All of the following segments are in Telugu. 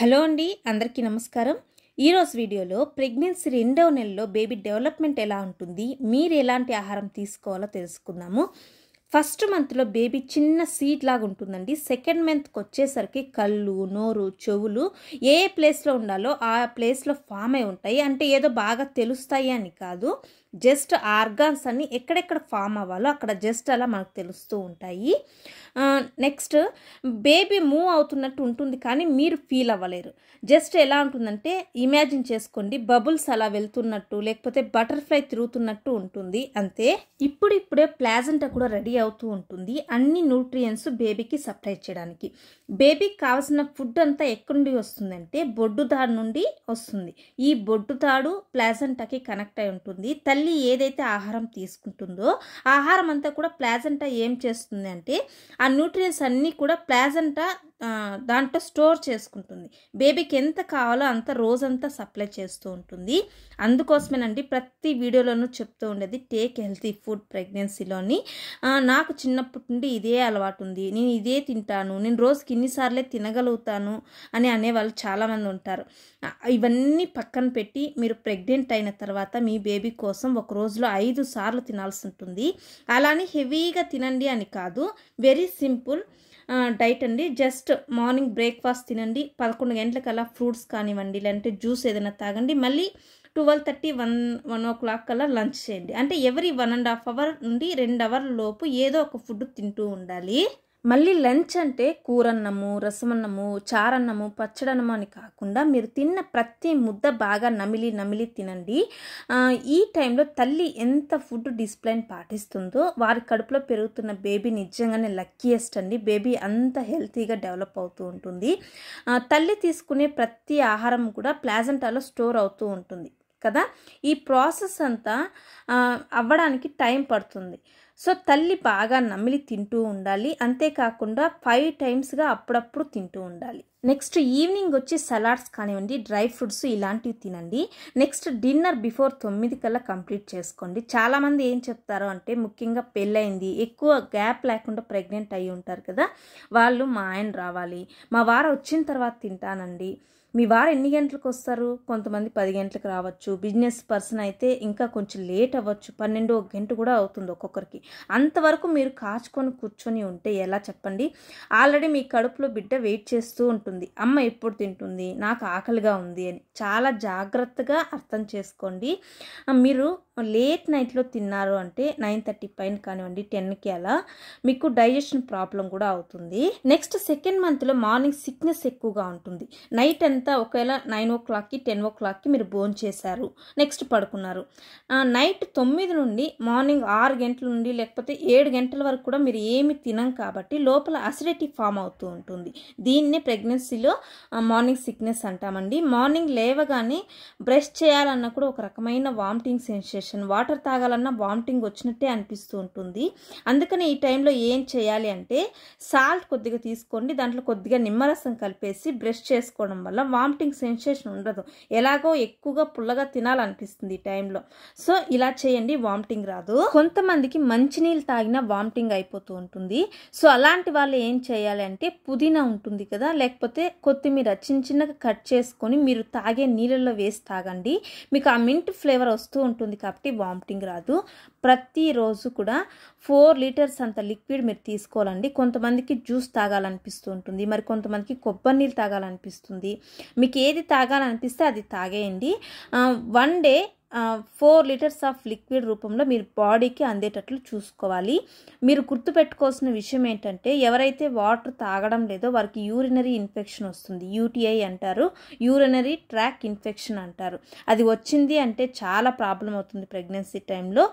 హలో అండి అందరికీ నమస్కారం ఈరోజు వీడియోలో ప్రెగ్నెన్సీ రెండవ నెలలో బేబీ డెవలప్మెంట్ ఎలా ఉంటుంది మీరు ఎలాంటి ఆహారం తీసుకోవాలో తెలుసుకుందాము ఫస్ట్ మంత్లో బేబీ చిన్న సీడ్ లాగా ఉంటుందండి సెకండ్ మంత్కి వచ్చేసరికి కళ్ళు నోరు చెవులు ఏ ప్లేస్లో ఉండాలో ఆ ప్లేస్లో ఫామ్ అయి ఉంటాయి అంటే ఏదో బాగా తెలుస్తాయి అని కాదు జస్ట్ ఆర్గాన్స్ అన్ని ఎక్కడెక్కడ ఫామ్ అవ్వాలో అక్కడ జస్ట్ అలా మనకు తెలుస్తూ ఉంటాయి నెక్స్ట్ బేబీ మూవ్ అవుతున్నట్టు ఉంటుంది కానీ మీరు ఫీల్ అవ్వలేరు జస్ట్ ఎలా ఉంటుందంటే ఇమాజిన్ చేసుకోండి బబుల్స్ అలా వెళ్తున్నట్టు లేకపోతే బటర్ఫ్లై తిరుగుతున్నట్టు ఉంటుంది అంతే ఇప్పుడు ఇప్పుడే ప్లాజెంటా కూడా రెడీ అవుతూ ఉంటుంది అన్ని న్యూట్రియంట్స్ బేబీకి సప్లై చేయడానికి బేబీకి కావాల్సిన ఫుడ్ అంతా ఎక్కడి నుండి వస్తుందంటే బొడ్డు దాడి నుండి వస్తుంది ఈ బొడ్డు ప్లాజెంటాకి కనెక్ట్ అయి ఉంటుంది తల్లి తల్లి ఏదైతే ఆహారం తీసుకుంటుందో ఆహారం అంతా కూడా ప్లాజెంటా ఏం చేస్తుంది అంటే ఆ న్యూట్రియన్స్ అన్నీ కూడా ప్లాజెంటా దాంట్లో స్టోర్ చేసుకుంటుంది బేబీకి ఎంత కావాలో అంత రోజంతా సప్లై చేస్తూ ఉంటుంది అందుకోసమేనండి ప్రతి వీడియోలోనూ చెప్తూ ఉండేది టేక్ హెల్తీ ఫుడ్ ప్రెగ్నెన్సీలోని నాకు చిన్నప్పటి నుండి ఇదే అలవాటు ఉంది నేను ఇదే తింటాను నేను రోజుకి ఇన్నిసార్లే తినగలుగుతాను అని అనేవాళ్ళు చాలామంది ఉంటారు ఇవన్నీ పక్కన పెట్టి మీరు ప్రెగ్నెంట్ అయిన తర్వాత మీ బేబీ కోసం ఒక రోజులో ఐదు సార్లు తినాల్సి ఉంటుంది అలానే హెవీగా తినండి అని కాదు వెరీ సింపుల్ డైట్ అండి జస్ట్ మార్నింగ్ బ్రేక్ఫాస్ట్ తినండి పదకొండు గంటలకల్లా ఫ్రూట్స్ కానివ్వండి లేదంటే జ్యూస్ ఏదైనా తాగండి మళ్ళీ twelve thirty one one o'clock కల్లా లంచ్ చేయండి అంటే every one and half hour నుండి రెండు అవర్ లోపు ఏదో ఒక ఫుడ్ తింటూ ఉండాలి మళ్ళీ లంచ్ అంటే కూరన్నము రసమన్నము చారన్నము పచ్చడన్నము అని కాకుండా మీరు తిన్న ప్రతి ముద్ద బాగా నమిలి నమిలి తినండి ఈ టైంలో తల్లి ఎంత ఫుడ్ డిసిప్లైన్ పాటిస్తుందో వారి కడుపులో పెరుగుతున్న బేబీ నిజంగానే లక్కీయెస్ట్ అండి బేబీ అంత హెల్తీగా డెవలప్ అవుతూ ఉంటుంది తల్లి తీసుకునే ప్రతి ఆహారం కూడా ప్లాజెంటాలో స్టోర్ అవుతూ ఉంటుంది కదా ఈ ప్రాసెస్ అంతా అవ్వడానికి టైం పడుతుంది సో తల్లి బాగా నమిలి తింటూ ఉండాలి అంతేకాకుండా ఫైవ్ టైమ్స్గా అప్పుడప్పుడు తింటూ ఉండాలి నెక్స్ట్ ఈవినింగ్ వచ్చి సలాడ్స్ కానివ్వండి డ్రై ఫ్రూట్స్ ఇలాంటివి తినండి నెక్స్ట్ డిన్నర్ బిఫోర్ తొమ్మిది కల్లా కంప్లీట్ చేసుకోండి చాలామంది ఏం చెప్తారు అంటే ముఖ్యంగా పెళ్ళయింది ఎక్కువ గ్యాప్ లేకుండా ప్రెగ్నెంట్ అయి ఉంటారు కదా వాళ్ళు మా ఆయన రావాలి మా వార వచ్చిన తర్వాత తింటానండి మీ వారు ఎన్ని గంటలకు వస్తారు కొంతమంది పది గంటలకు రావచ్చు బిజినెస్ పర్సన్ అయితే ఇంకా కొంచెం లేట్ అవ్వచ్చు పన్నెండు ఒక గంట కూడా అవుతుంది ఒక్కొక్కరికి అంతవరకు మీరు కాచుకొని కూర్చొని ఉంటే ఎలా చెప్పండి ఆల్రెడీ మీ కడుపులో బిడ్డ వెయిట్ చేస్తూ ఉంటుంది అమ్మ ఎప్పుడు తింటుంది నాకు ఆకలిగా ఉంది అని చాలా జాగ్రత్తగా అర్థం చేసుకోండి మీరు లేట్ నైట్లో తిన్నారు అంటే నైన్ థర్టీ పైన కానివ్వండి టెన్కి అలా మీకు డైజెషన్ ప్రాబ్లం కూడా అవుతుంది నెక్స్ట్ సెకండ్ మంత్లో మార్నింగ్ సిక్నెస్ ఎక్కువగా ఉంటుంది నైట్ అంతా ఒకవేళ నైన్ ఓ క్లాక్కి టెన్ ఓ క్లాక్కి మీరు బోన్ చేశారు నెక్స్ట్ పడుకున్నారు నైట్ తొమ్మిది నుండి మార్నింగ్ ఆరు గంటల నుండి లేకపోతే ఏడు గంటల వరకు కూడా మీరు ఏమి తినం కాబట్టి లోపల అసిడిటీ ఫామ్ అవుతూ ఉంటుంది దీన్నే ప్రెగ్నెన్సీలో మార్నింగ్ సిక్నెస్ అంటామండి మార్నింగ్ లేవగానే బ్రష్ చేయాలన్నా కూడా ఒక రకమైన వామిటింగ్ సెన్సేషన్ డిహైడ్రేషన్ వాటర్ తాగాలన్నా వామిటింగ్ వచ్చినట్టే అనిపిస్తూ ఉంటుంది అందుకని ఈ టైంలో ఏం చేయాలి అంటే సాల్ట్ కొద్దిగా తీసుకోండి దాంట్లో కొద్దిగా నిమ్మరసం కలిపేసి బ్రష్ చేసుకోవడం వల్ల వామిటింగ్ సెన్సేషన్ ఉండదు ఎలాగో ఎక్కువగా పుల్లగా తినాలనిపిస్తుంది ఈ టైంలో సో ఇలా చేయండి వామిటింగ్ రాదు కొంతమందికి మంచినీళ్ళు తాగినా వామిటింగ్ అయిపోతూ ఉంటుంది సో అలాంటి వాళ్ళు ఏం చేయాలి అంటే పుదీనా ఉంటుంది కదా లేకపోతే కొత్తిమీర చిన్న చిన్నగా కట్ చేసుకొని మీరు తాగే నీళ్ళల్లో వేసి తాగండి మీకు ఆ మింట్ ఫ్లేవర్ వస్తూ ఉంటుంది కాబట్టి కాబట్టి వామిటింగ్ రాదు ప్రతిరోజు కూడా ఫోర్ లీటర్స్ అంత లిక్విడ్ మీరు తీసుకోవాలండి కొంతమందికి జ్యూస్ తాగాలనిపిస్తూ ఉంటుంది మరి కొంతమందికి కొబ్బరి నీళ్ళు తాగాలనిపిస్తుంది మీకు ఏది తాగాలనిపిస్తే అది తాగేయండి one day four litres of liquid రూపంలో మీరు బాడీకి అందేటట్లు చూసుకోవాలి మీరు గుర్తుపెట్టుకోవాల్సిన విషయం ఏంటంటే ఎవరైతే వాటర్ తాగడం లేదో వారికి యూరినరీ ఇన్ఫెక్షన్ వస్తుంది యూటీఐ అంటారు యూరినరీ ట్రాక్ ఇన్ఫెక్షన్ అంటారు అది వచ్చింది అంటే చాలా ప్రాబ్లం అవుతుంది ప్రెగ్నెన్సీ టైంలో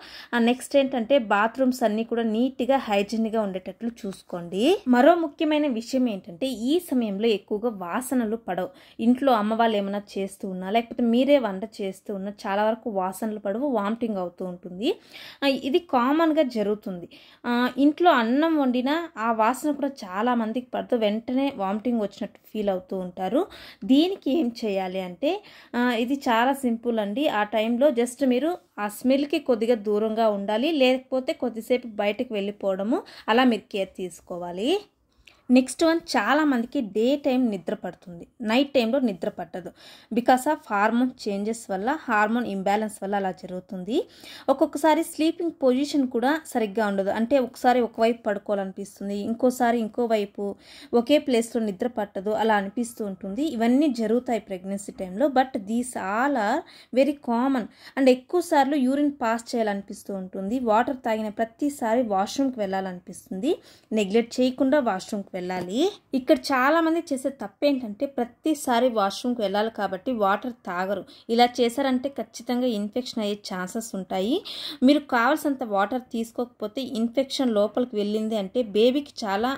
నెక్స్ట్ ఏంటంటే బాత్రూమ్స్ అన్నీ కూడా నీట్గా హైజీనిక్గా ఉండేటట్లు చూసుకోండి మరో ముఖ్యమైన విషయం ఏంటంటే ఈ సమయంలో ఎక్కువగా వాసనలు పడవు ఇంట్లో అమ్మ వాళ్ళు ఏమైనా చేస్తూ ఉన్నా లేకపోతే మీరే వంట చేస్తూ ఉన్నా చాలా వరకు మనకు వాసనలు పడవు వామిటింగ్ అవుతూ ఉంటుంది ఇది కామన్గా జరుగుతుంది ఇంట్లో అన్నం వండినా ఆ వాసన కూడా చాలా మందికి పడుతూ వెంటనే వామిటింగ్ వచ్చినట్టు ఫీల్ అవుతూ ఉంటారు దీనికి ఏం చేయాలి అంటే ఇది చాలా సింపుల్ అండి ఆ టైంలో జస్ట్ మీరు ఆ స్మెల్కి కొద్దిగా దూరంగా ఉండాలి లేకపోతే కొద్దిసేపు బయటకు వెళ్ళిపోవడము అలా మీరు కేర్ తీసుకోవాలి నెక్స్ట్ వన్ చాలామందికి డే టైం నిద్ర పడుతుంది నైట్ టైంలో నిద్ర పట్టదు బికాస్ ఆఫ్ హార్మోన్ చేంజెస్ వల్ల హార్మోన్ ఇంబ్యాలెన్స్ వల్ల అలా జరుగుతుంది ఒక్కొక్కసారి స్లీపింగ్ పొజిషన్ కూడా సరిగ్గా ఉండదు అంటే ఒకసారి ఒకవైపు పడుకోవాలనిపిస్తుంది ఇంకోసారి ఇంకోవైపు ఒకే ప్లేస్లో నిద్ర పట్టదు అలా అనిపిస్తూ ఉంటుంది ఇవన్నీ జరుగుతాయి ప్రెగ్నెన్సీ టైంలో but these all are very common and ఎక్కువసార్లు యూరిన్ పాస్ చేయాలనిపిస్తూ ఉంటుంది వాటర్ తాగిన ప్రతిసారి వాష్రూమ్కి వెళ్ళాలనిపిస్తుంది నెగ్లెక్ట్ చేయకుండా వాష్రూమ్కి వెళ్ళాలి ఇక్కడ చాలామంది చేసే తప్పేంటంటే ప్రతిసారి వాష్రూమ్కి వెళ్ళాలి కాబట్టి వాటర్ తాగరు ఇలా చేశారంటే ఖచ్చితంగా ఇన్ఫెక్షన్ అయ్యే ఛాన్సెస్ ఉంటాయి మీరు కావాల్సినంత వాటర్ తీసుకోకపోతే ఇన్ఫెక్షన్ లోపలికి వెళ్ళింది అంటే బేబీకి చాలా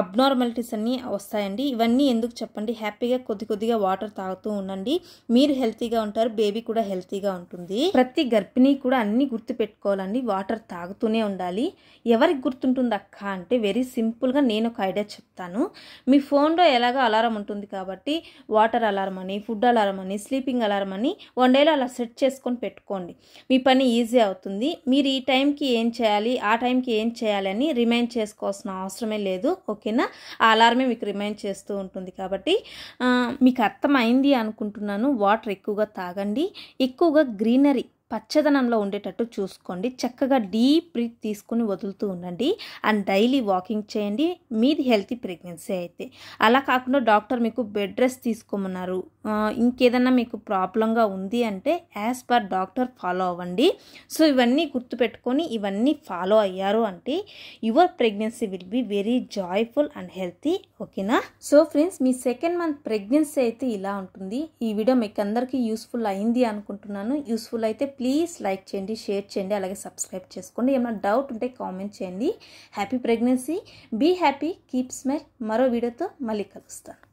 అబ్నార్మాలిటీస్ అన్నీ వస్తాయండి ఇవన్నీ ఎందుకు చెప్పండి హ్యాపీగా కొద్ది కొద్దిగా వాటర్ తాగుతూ ఉండండి మీరు హెల్తీగా ఉంటారు బేబీ కూడా హెల్తీగా ఉంటుంది ప్రతి గర్భిణీ కూడా అన్ని గుర్తు పెట్టుకోవాలండి వాటర్ తాగుతూనే ఉండాలి ఎవరికి గుర్తుంటుంది అక్క అంటే వెరీ సింపుల్గా నేను ఒక ఐడియా చెప్తాను మీ ఫోన్లో ఎలాగో అలారం ఉంటుంది కాబట్టి వాటర్ అలారం అని ఫుడ్ అలారం అని స్లీపింగ్ అలారం అని వన్ డేలో అలా సెట్ చేసుకొని పెట్టుకోండి మీ పని ఈజీ అవుతుంది మీరు ఈ టైంకి ఏం చేయాలి ఆ టైంకి ఏం చేయాలని రిమైండ్ చేసుకోవాల్సిన అవసరమే లేదు ఓకేనా ఆ అలారమే మీకు రిమైండ్ చేస్తూ ఉంటుంది కాబట్టి మీకు అర్థమైంది అనుకుంటున్నాను వాటర్ ఎక్కువగా తాగండి ఎక్కువగా గ్రీనరీ పచ్చదనంలో ఉండేటట్టు చూసుకోండి చక్కగా డీప్ బ్రీత్ తీసుకుని వదులుతూ ఉండండి అండ్ డైలీ వాకింగ్ చేయండి మీది హెల్తీ ప్రెగ్నెన్సీ అయితే అలా కాకుండా డాక్టర్ మీకు బెడ్ రెస్ట్ తీసుకోమన్నారు ఇంకేదన్నా మీకు ప్రాబ్లంగా ఉంది అంటే యాజ్ పర్ డాక్టర్ ఫాలో అవ్వండి సో ఇవన్నీ గుర్తుపెట్టుకొని ఇవన్నీ ఫాలో అయ్యారు అంటే your pregnancy will be very joyful and healthy ఓకేనా సో ఫ్రెండ్స్ మీ సెకండ్ మంత్ ప్రెగ్నెన్సీ అయితే ఇలా ఉంటుంది ఈ వీడియో మీకు అందరికీ యూస్ఫుల్ అయింది అనుకుంటున్నాను యూస్ఫుల్ అయితే ప్లీజ్ లైక్ చేయండి షేర్ చేయండి అలాగే సబ్స్క్రైబ్ చేసుకోండి ఏమైనా డౌట్ ఉంటే కామెంట్ చేయండి happy pregnancy be happy keep smile మరో వీడియోతో మళ్ళీ కలుస్తాను